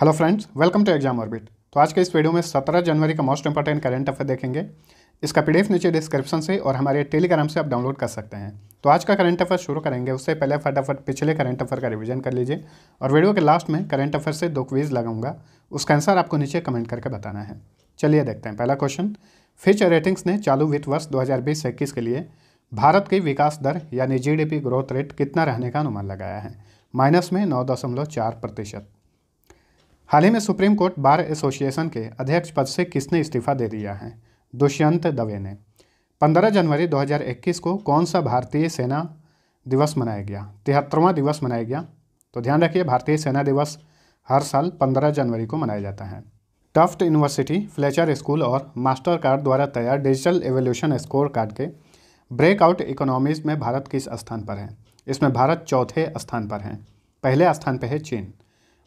hello friends welcome to exam orbit तो आज के इस वीडियो में 17 जनवरी का मोस्ट इंपॉर्टेंट करंट अफेयर देखेंगे इसका पीडीएफ नीचे डिस्क्रिप्शन से और हमारे टेलीग्राम से आप डाउनलोड कर सकते हैं तो आज का करंट अफेयर शुरू करेंगे उससे पहले फटाफट पिछले करंट अफेयर का रिविजन कर लीजिए और वीडियो के लास्ट में करंट अफेयर से दो क्वीज लगाऊंगा उसका आंसर आपको नीचे कमेंट करके बताना है चलिए देखते हैं पहला क्वेश्चन फिच रेटिंग्स ने चालू वित्त वर्ष दो हज़ार के लिए भारत की विकास दर यानी जी ग्रोथ रेट कितना रहने का अनुमान लगाया है माइनस में नौ प्रतिशत हाल ही में सुप्रीम कोर्ट बार एसोसिएशन के अध्यक्ष पद से किसने इस्तीफा दे दिया है दुष्यंत दवे ने 15 जनवरी 2021 को कौन सा भारतीय सेना दिवस मनाया गया तिहत्तरवां दिवस मनाया गया तो ध्यान रखिए भारतीय सेना दिवस हर साल 15 जनवरी को मनाया जाता है टफ्ट यूनिवर्सिटी फ्लेचर स्कूल और मास्टर कार्ड द्वारा तैयार डिजिटल एवोल्यूशन स्कोर कार्ड के ब्रेकआउट इकोनॉमीज में भारत किस स्थान पर है इसमें भारत चौथे स्थान पर है पहले स्थान पर है चीन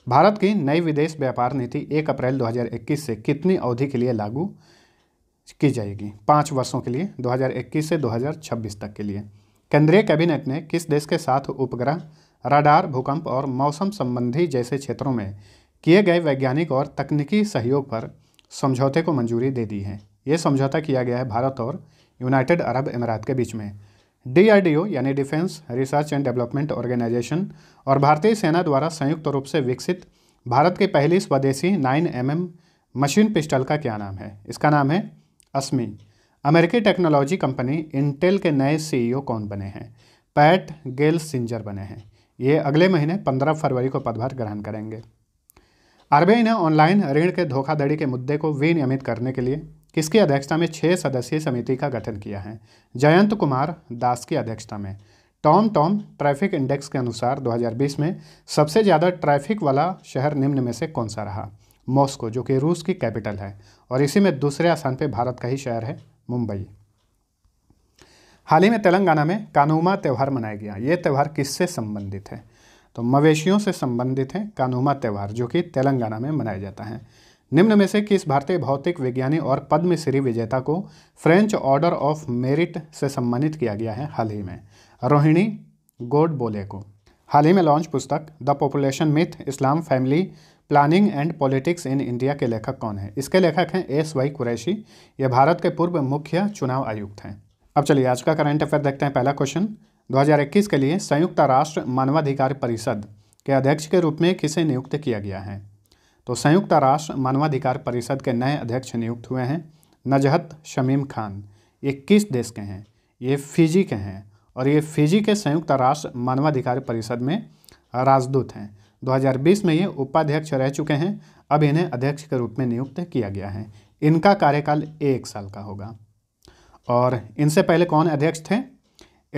भारत की नई विदेश व्यापार नीति 1 अप्रैल 2021 से कितनी अवधि के लिए लागू की जाएगी पाँच वर्षों के लिए 2021 से 2026 तक के लिए केंद्रीय कैबिनेट ने किस देश के साथ उपग्रह राडार भूकंप और मौसम संबंधी जैसे क्षेत्रों में किए गए वैज्ञानिक और तकनीकी सहयोग पर समझौते को मंजूरी दे दी है ये समझौता किया गया है भारत और यूनाइटेड अरब अमीरात के बीच में डी यानी defence research and development organisation और भारतीय सेना द्वारा संयुक्त रूप से विकसित भारत की पहली स्वदेशी nine M mm machine pistol का क्या नाम है इसका नाम है अस्मी अमेरिकी टेक्नोलॉजी कंपनी इंटेल के नए सीईओ कौन बने हैं पैट गेल सिंजर बने हैं ये अगले महीने 15 फरवरी को पदभार ग्रहण करेंगे आरबीआई ने ऑनलाइन ऋण के धोखाधड़ी के मुद्दे को विनियमित करने के लिए किसकी अध्यक्षता में छह सदस्यीय समिति का गठन किया है जयंत कुमार दास की अध्यक्षता में टॉम टॉम ट्रैफिक इंडेक्स के अनुसार 2020 में सबसे ज़्यादा ट्रैफिक वाला शहर निम्न में से कौन सा रहा मॉस्को जो कि रूस की कैपिटल है और इसी में दूसरे स्थान पर भारत का ही शहर है मुंबई हाल ही में तेलंगाना में कानूमा त्यौहार मनाया गया ये त्यौहार किससे संबंधित है तो मवेशियों से संबंधित है कानूमा त्यौहार जो कि तेलंगाना में मनाया जाता है निम्न में से किस भारतीय भौतिक विज्ञानी और पद्म श्री विजेता को फ्रेंच ऑर्डर ऑफ मेरिट से सम्मानित किया गया है हाल ही में रोहिणी गोड बोले को हाल ही में लॉन्च पुस्तक the population myth Islam family planning and politics in India के लेखक कौन है इसके लेखक हैं एस वाई कुरैशी ये भारत के पूर्व मुख्य चुनाव आयुक्त हैं अब चलिए आज का करंट अफेयर देखते हैं पहला क्वेश्चन 2021 के लिए संयुक्त राष्ट्र मानवाधिकार परिषद के अध्यक्ष के रूप में किसे नियुक्त किया गया है तो संयुक्त राष्ट्र मानवाधिकार परिषद के नए अध्यक्ष नियुक्त हुए हैं नजहत शमीम खान ये किस देश के हैं ये फिजी के हैं और ये फिजी के संयुक्त राष्ट्र मानवाधिकार परिषद में राजदूत हैं 2020 में ये उपाध्यक्ष रह चुके हैं अब इन्हें अध्यक्ष के रूप में नियुक्त किया गया है इनका कार्यकाल एक साल का होगा और इनसे पहले कौन अध्यक्ष थे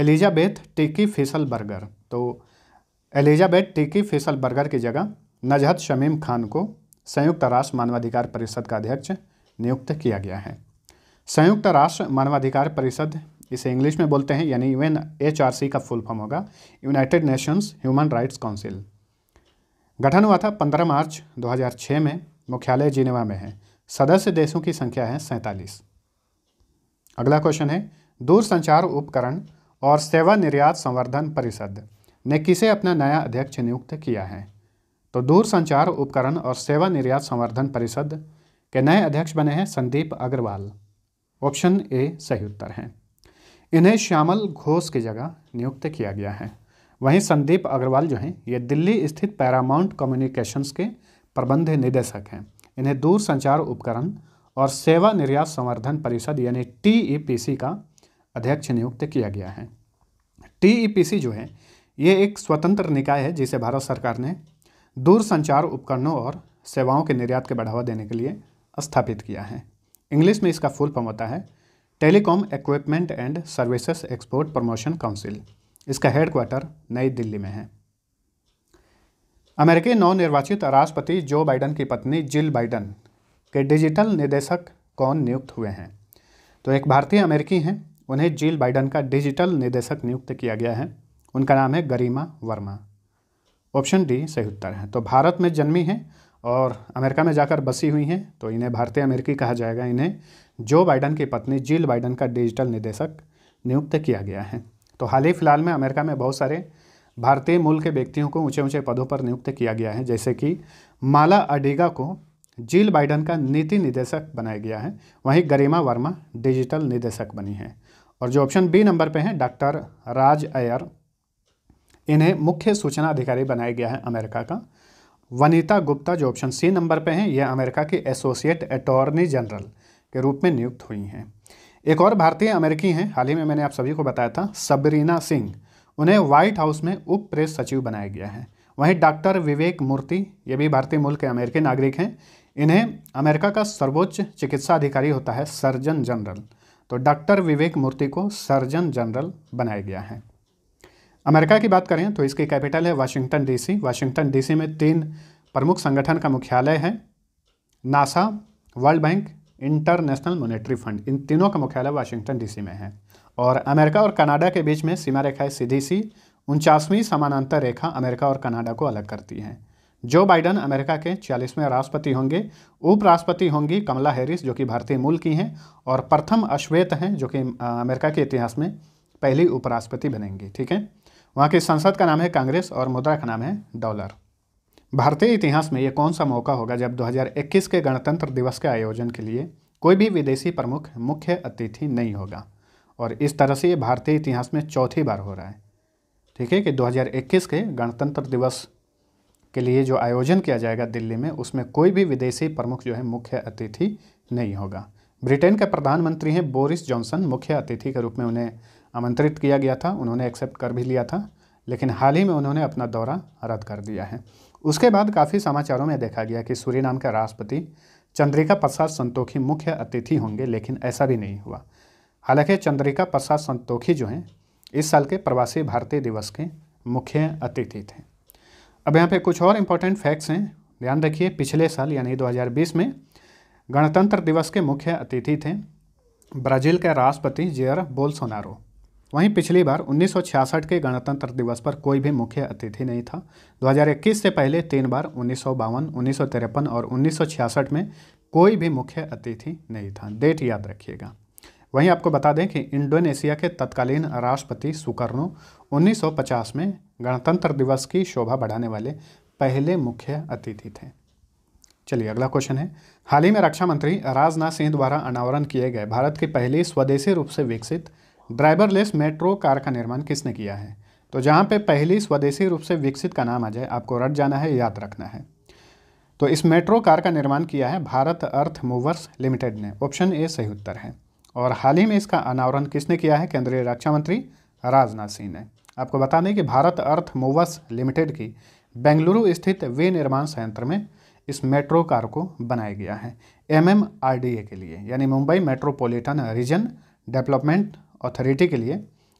एलिजाबेथ टिकी फिसल बर्गर तो एलिजाबेथ टिकी फिसल बर्गर की जगह नजहत शमीम खान को संयुक्त राष्ट्र मानवाधिकार परिषद का अध्यक्ष नियुक्त किया गया है संयुक्त राष्ट्र मानवाधिकार परिषद इसे इंग्लिश में बोलते हैं यानी यूएन एच का फुल फॉर्म होगा United Nations Human Rights Council गठन हुआ था 15 मार्च 2006 में मुख्यालय जिनेवा में है सदस्य देशों की संख्या है सैंतालीस अगला क्वेश्चन है दूरसंचार उपकरण और सेवा निर्यात संवर्धन परिषद ने किसे अपना नया अध्यक्ष नियुक्त किया है तो दूरसंचार उपकरण और सेवा निर्यात संवर्धन परिषद के नए अध्यक्ष बने हैं संदीप अग्रवाल ऑप्शन ए सही उत्तर है इन्हें श्यामल घोष की जगह नियुक्त किया गया है वहीं संदीप अग्रवाल जो हैं ये दिल्ली स्थित पैरामाउंट कम्युनिकेशंस के प्रबंध निदेशक हैं इन्हें दूरसंचार उपकरण और सेवा निर्यात संवर्धन परिषद यानी टी का अध्यक्ष नियुक्त किया गया है टी जो है ये एक स्वतंत्र निकाय है जिसे भारत सरकार ने दूरसंचार उपकरणों और सेवाओं के निर्यात के बढ़ावा देने के लिए स्थापित किया है इंग्लिश में इसका फुल फॉर्म होता है telecom equipment and services export promotion council इसका हेडक्वार्टर नई दिल्ली में है अमेरिकी नवनिर्वाचित राष्ट्रपति जो बाइडन की पत्नी जिल बाइडन के डिजिटल निदेशक कौन नियुक्त हुए हैं तो एक भारतीय अमेरिकी हैं उन्हें जिल बाइडन का डिजिटल निदेशक नियुक्त किया गया है उनका नाम है गरिमा वर्मा ऑप्शन डी सही उत्तर है तो भारत में जन्मी हैं और अमेरिका में जाकर बसी हुई हैं तो इन्हें भारतीय अमेरिकी कहा जाएगा इन्हें जो बाइडन की पत्नी जिल बाइडन का डिजिटल निदेशक नियुक्त किया गया है तो हाल ही फिलहाल में अमेरिका में बहुत सारे भारतीय मूल के व्यक्तियों को ऊंचे ऊंचे पदों पर नियुक्त किया गया है जैसे कि माला अडिगा को जिल बाइडन का नीति निदेशक बनाया गया है वहीं गरिमा वर्मा डिजिटल निदेशक बनी है और जो ऑप्शन बी नंबर पे हैं डॉक्टर राज अयर इन्हें मुख्य सूचना अधिकारी बनाया गया है अमेरिका का वनीता गुप्ता जो ऑप्शन सी नंबर पे हैं यह अमेरिका की एसोसिएट अटॉर्नी जनरल के रूप में नियुक्त हुई हैं एक और भारतीय अमेरिकी हैं हाल ही में मैंने आप सभी को बताया था सबरीना सिंह उन्हें व्हाइट हाउस में उप प्रेस सचिव बनाया गया है वहीं डॉक्टर विवेक मूर्ति ये भी भारतीय मूल के अमेरिकी नागरिक हैं इन्हें अमेरिका का सर्वोच्च चिकित्सा अधिकारी होता है सर्जन जनरल तो डॉक्टर विवेक मूर्ति को सर्जन जनरल बनाया गया है अमेरिका की बात करें तो इसकी कैपिटल है वाशिंगटन डीसी वाशिंगटन डीसी में तीन प्रमुख संगठन का मुख्यालय है NASA World Bank International Monetary Fund इन तीनों का मुख्यालय वाशिंगटन डीसी में है और अमेरिका और कनाडा के बीच में सीमा रेखा है सीधी सी उनचासवीं समानांतर रेखा अमेरिका और कनाडा को अलग करती है जो बाइडन अमेरिका के छियालीसवें राष्ट्रपति होंगे उपराष्ट्रपति होंगी कमला हैरिस जो कि भारतीय मूल की हैं और प्रथम अश्वेत हैं जो कि अमेरिका के इतिहास में पहली उपराष्ट्रपति बनेंगी ठीक है वहाँ की संसद का नाम है कांग्रेस और मुद्रा का नाम है डॉलर भारतीय इतिहास में ये कौन सा मौका होगा जब 2021 के गणतंत्र दिवस के आयोजन के लिए कोई भी विदेशी प्रमुख मुख्य अतिथि नहीं होगा और इस तरह से ये भारतीय इतिहास में चौथी बार हो रहा है ठीक है कि 2021 के गणतंत्र दिवस के लिए जो आयोजन किया जाएगा दिल्ली में उसमें कोई भी विदेशी प्रमुख जो है मुख्य अतिथि नहीं होगा ब्रिटेन के प्रधानमंत्री हैं बोरिस जॉनसन मुख्य अतिथि के रूप में उन्हें आमंत्रित किया गया था उन्होंने एक्सेप्ट कर भी लिया था लेकिन हाल ही में उन्होंने अपना दौरा रद्द कर दिया है उसके बाद काफ़ी समाचारों में देखा गया कि सूर्य नाम के राष्ट्रपति चंद्रिका प्रसाद संतोखी मुख्य अतिथि होंगे लेकिन ऐसा भी नहीं हुआ हालांकि चंद्रिका प्रसाद संतोखी जो हैं इस साल के प्रवासी भारतीय दिवस के मुख्य अतिथि थे अब यहाँ पे कुछ और इम्पोर्टेंट फैक्ट्स हैं ध्यान रखिए पिछले साल यानी 2020 में गणतंत्र दिवस के मुख्य अतिथि थे ब्राज़ील के राष्ट्रपति जेयर बोल्सोनारो वहीं पिछली बार 1966 के गणतंत्र दिवस पर कोई भी मुख्य अतिथि नहीं था 2021 से पहले तीन बार उन्नीस सौ और उन्नीस में कोई भी मुख्य अतिथि नहीं था डेट याद रखिएगा वहीं आपको बता दें कि इंडोनेशिया के तत्कालीन राष्ट्रपति सुकर्णो 1950 में गणतंत्र दिवस की शोभा बढ़ाने वाले पहले मुख्य अतिथि थे चलिए अगला क्वेश्चन है हाल ही में रक्षा मंत्री राजनाथ सिंह द्वारा अनावरण किए गए भारत की पहली स्वदेशी रूप से विकसित ड्राइवरलेस मेट्रो कार का निर्माण किसने किया है तो जहाँ पे पहली स्वदेशी रूप से विकसित का नाम आ जाए आपको रट जाना है याद रखना है तो इस मेट्रो कार का निर्माण किया है भारत अर्थ मूवर्स लिमिटेड ने ऑप्शन ए सही उत्तर है और हाल ही में इसका अनावरण किसने किया है केंद्रीय रक्षा मंत्री राजनाथ सिंह ने आपको बता दें कि भारत अर्थ मूवर्स लिमिटेड की बेंगलुरु स्थित विनिर्माण संयंत्र में इस मेट्रो कार को बनाया गया है एम के लिए यानी Mumbai Metropolitan Region Development Authority के लिए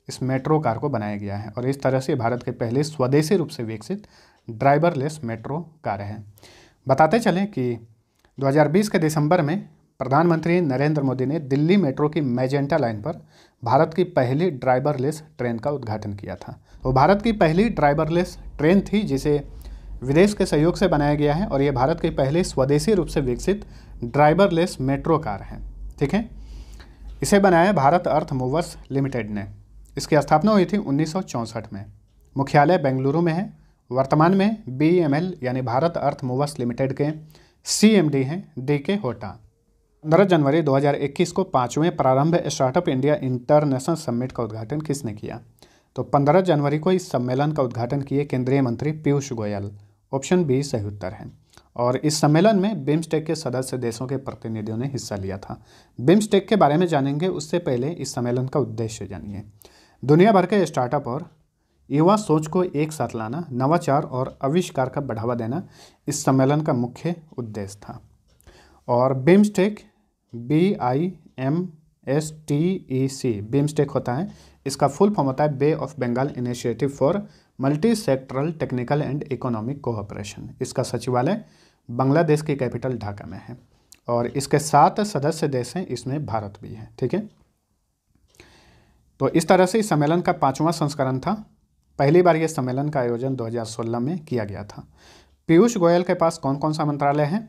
इस मेट्रो कार को बनाया गया है और इस तरह से भारत के पहले स्वदेशी रूप से विकसित ड्राइवरलेस मेट्रो कार है बताते चलें कि 2020 के दिसंबर में प्रधानमंत्री नरेंद्र मोदी ने दिल्ली मेट्रो की मैजेंटा लाइन पर भारत की पहली ड्राइवरलेस ट्रेन का उद्घाटन किया था वो तो भारत की पहली ड्राइवरलेस ट्रेन थी जिसे विदेश के सहयोग से बनाया गया है और ये भारत की पहली स्वदेशी रूप से विकसित ड्राइवरलेस मेट्रो कार है ठीक है इसे बनाया भारत अर्थ मूवर्स लिमिटेड ने इसकी स्थापना हुई थी उन्नीस में मुख्यालय बेंगलुरु में है वर्तमान में बी e यानी भारत अर्थ मूवर्स लिमिटेड के सी हैं डी के होटा पंद्रह जनवरी 2021 को पांचवें प्रारंभ स्टार्टअप इंडिया इंटरनेशनल समिट का उद्घाटन किसने किया तो 15 जनवरी को इस सम्मेलन का उद्घाटन किए केंद्रीय मंत्री पीयूष गोयल ऑप्शन बी सही उत्तर है और इस सम्मेलन में बिम्स्टेक के सदस्य देशों के प्रतिनिधियों ने हिस्सा लिया था बिम्स्टेक के बारे में जानेंगे उससे पहले इस सम्मेलन का उद्देश्य जानिए दुनिया भर के स्टार्टअप और युवा सोच को एक साथ लाना नवाचार और आविष्कार का बढ़ावा देना इस सम्मेलन का मुख्य उद्देश्य था और BIMSTEC B I M S T E e C BIMSTEC होता है इसका फुल फॉर्म होता है Bay of Bengal Initiative for Multi Sectoral Technical and Economic Cooperation इसका सचिवालय बांग्लादेश की कैपिटल ढाका में है और इसके सात सदस्य देश हैं इसमें भारत भी है ठीक है तो इस तरह से इस सम्मेलन का पांचवा संस्करण था पहली बार यह सम्मेलन का आयोजन 2016 में किया गया था पीयूष गोयल के पास कौन कौन सा मंत्रालय है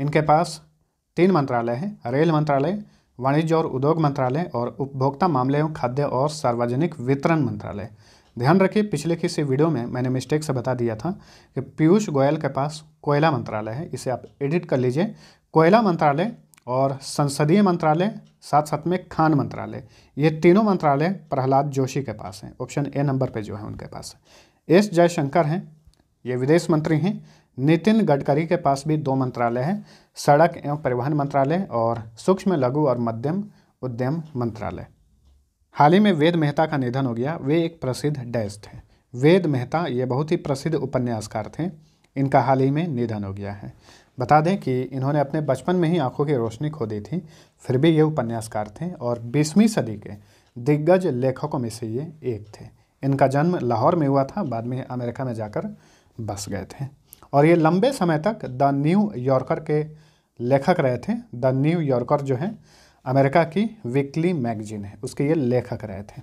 इनके पास तीन मंत्रालय हैं रेल मंत्रालय वाणिज्य और उद्योग मंत्रालय और उपभोक्ता मामले खाद्य और सार्वजनिक वितरण मंत्रालय ध्यान रखिए पिछले किसी वीडियो में मैंने मिस्टेक से बता दिया था कि पीयूष गोयल के पास कोयला मंत्रालय है इसे आप एडिट कर लीजिए कोयला मंत्रालय और संसदीय मंत्रालय साथ साथ में खान मंत्रालय ये तीनों मंत्रालय प्रहलाद जोशी के पास हैं ऑप्शन ए नंबर पे जो है उनके पास एस जयशंकर हैं ये विदेश मंत्री हैं नितिन गडकरी के पास भी दो मंत्रालय हैं सड़क एवं परिवहन मंत्रालय और सूक्ष्म लघु और मध्यम उद्यम मंत्रालय हाल ही में वेद मेहता का निधन हो गया वे एक प्रसिद्ध डैश थे वेद मेहता ये बहुत ही प्रसिद्ध उपन्यासकार थे इनका हाल ही में निधन हो गया है बता दें कि इन्होंने अपने बचपन में ही आंखों की रोशनी खो दी थी फिर भी ये उपन्यासकार थे और बीसवीं सदी के दिग्गज लेखकों में से ये एक थे इनका जन्म लाहौर में हुआ था बाद में अमेरिका में जाकर बस गए थे और ये लंबे समय तक द न्यू यॉर्कर के लेखक रहे थे द न्यू यॉर्कर जो हैं अमेरिका की वीकली मैगजीन है उसके ये लेखक रहे थे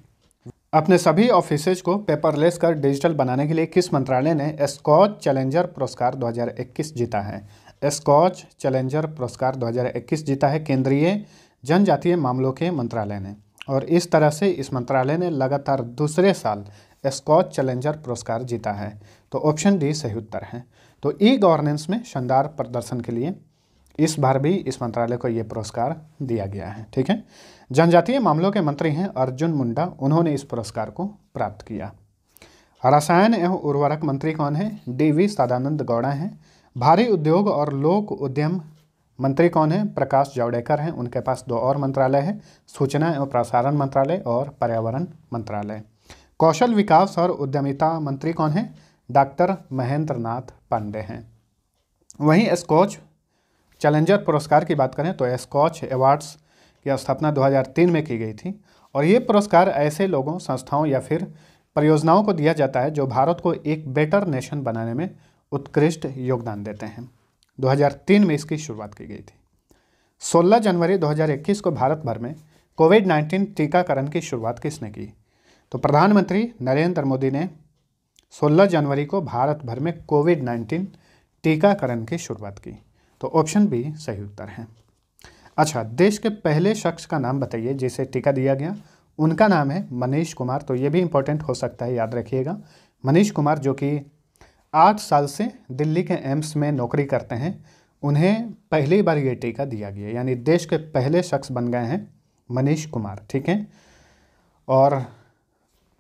अपने सभी ऑफिसेज को पेपरलेस कर डिजिटल बनाने के लिए किस मंत्रालय ने स्कॉच चैलेंजर पुरस्कार 2021 जीता है स्कॉच चैलेंजर पुरस्कार 2021 जीता है केंद्रीय जनजातीय मामलों के मंत्रालय ने और इस तरह से इस मंत्रालय ने लगातार दूसरे साल स्कॉच चैलेंजर पुरस्कार जीता है तो ऑप्शन डी सही उत्तर है तो ई गवर्नेंस में शानदार प्रदर्शन के लिए इस बार भी इस मंत्रालय को ये पुरस्कार दिया गया है ठीक है जनजातीय मामलों के मंत्री हैं अर्जुन मुंडा उन्होंने इस पुरस्कार को प्राप्त किया रसायन एवं उर्वरक मंत्री कौन है डी वी सदानंद गौड़ा हैं भारी उद्योग और लोक उद्यम मंत्री कौन है प्रकाश जावड़ेकर हैं उनके पास दो और मंत्रालय है सूचना एवं प्रसारण मंत्रालय और पर्यावरण मंत्रालय कौशल विकास और उद्यमिता मंत्री कौन है डॉक्टर महेंद्र नाथ पांडे हैं वहीं स्कॉच चैलेंजर पुरस्कार की बात करें तो स्कॉच अवार्ड्स की स्थापना 2003 में की गई थी और ये पुरस्कार ऐसे लोगों संस्थाओं या फिर परियोजनाओं को दिया जाता है जो भारत को एक बेटर नेशन बनाने में उत्कृष्ट योगदान देते हैं 2003 में इसकी शुरुआत की गई थी 16 जनवरी 2021 को भारत भर में कोविड 19 टीकाकरण की शुरुआत किसने की तो प्रधानमंत्री नरेंद्र मोदी ने 16 जनवरी को भारत भर में कोविड 19 टीकाकरण की शुरुआत की तो ऑप्शन बी सही उत्तर है अच्छा देश के पहले शख्स का नाम बताइए जिसे टीका दिया गया उनका नाम है मनीष कुमार तो ये भी इम्पोर्टेंट हो सकता है याद रखिएगा मनीष कुमार जो कि आठ साल से दिल्ली के एम्स में नौकरी करते हैं उन्हें पहली बार ये टीका दिया गया यानी देश के पहले शख्स बन गए हैं मनीष कुमार ठीक है और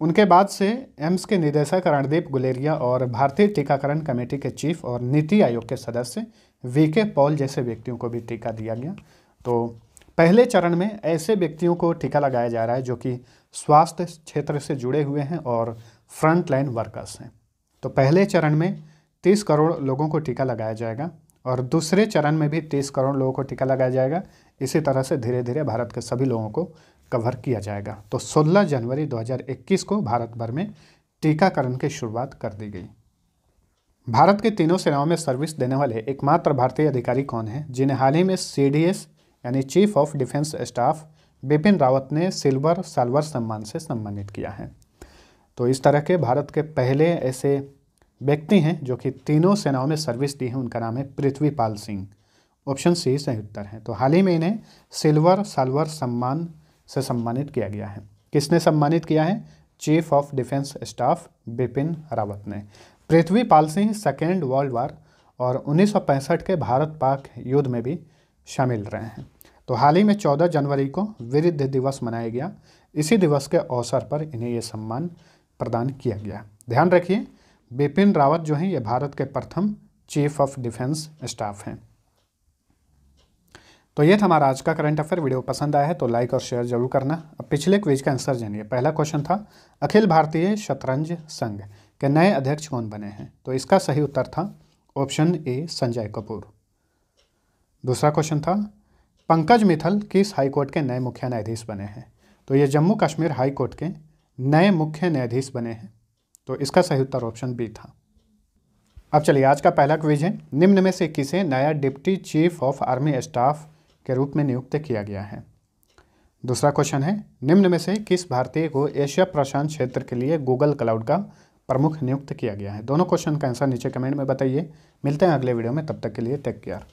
उनके बाद से एम्स के निदेशक रणदीप गुलेरिया और भारतीय टीकाकरण कमेटी के चीफ और नीति आयोग के सदस्य वी के पॉल जैसे व्यक्तियों को भी टीका दिया गया तो पहले चरण में ऐसे व्यक्तियों को टीका लगाया जा रहा है जो कि स्वास्थ्य क्षेत्र से जुड़े हुए हैं और फ्रंट लाइन वर्कर्स हैं तो पहले चरण में तीस करोड़ लोगों को टीका लगाया जाएगा और दूसरे चरण में भी तीस करोड़ लोगों को टीका लगाया जाएगा इसी तरह से धीरे धीरे भारत के सभी लोगों को कवर किया जाएगा तो 16 जनवरी 2021 को भारत भर में टीकाकरण की शुरुआत कर दी गई भारत के तीनों सेनाओं में सर्विस देने वाले एकमात्र भारतीय अधिकारी कौन हैं जिन्हें हाल ही में सी यानी chief of defence staff Bipin Rawat ने सिल्वर सालवर सम्मान से सम्मानित किया है तो इस तरह के भारत के पहले ऐसे व्यक्ति हैं जो कि तीनों सेनाओं में सर्विस दी है उनका नाम है पृथ्वी पाल सिंह ऑप्शन सी सही उत्तर है तो हाल ही में इन्हें सिल्वर सालवर सम्मान से सम्मानित किया गया है किसने सम्मानित किया है chief of defence staff Bipin Rawat ने Prithvipal Singh second world war और 1965 के भारत पाक युद्ध में भी शामिल रहे हैं तो हाल ही में 14 जनवरी को विरुद्ध दिवस मनाया गया इसी दिवस के अवसर पर इन्हें ये सम्मान प्रदान किया गया ध्यान रखिए बिपिन रावत जो हैं ये भारत के प्रथम चीफ ऑफ डिफेंस स्टाफ हैं तो ये था हमारा आज का करंट अफेयर वीडियो पसंद आया है तो लाइक और शेयर जरूर करना अब पिछले क्विज का आंसर जानिए पहला क्वेश्चन था अखिल भारतीय शतरंज संघ कि नए अध्यक्ष कौन बने हैं तो इसका सही उत्तर था ऑप्शन ए संजय कपूर दूसरा क्वेश्चन था पंकज मिथल किस हाईकोर्ट के नए मुख्य न्यायाधीश बने हैं तो ये जम्मू कश्मीर हाईकोर्ट के नए मुख्य न्यायाधीश बने हैं तो इसका सही उत्तर ऑप्शन बी था अब चलिए आज का पहला क्विज है निम्न में से किसे नया deputy chief of army staff के रूप में नियुक्त किया गया है दूसरा क्वेश्चन है निम्न में से किस भारतीय को एशिया प्रशांत क्षेत्र के लिए गूगल क्लाउड का प्रमुख नियुक्त किया गया है दोनों क्वेश्चन का आंसर नीचे कमेंट में बताइए मिलते हैं अगले वीडियो में तब तक के लिए टेक केयर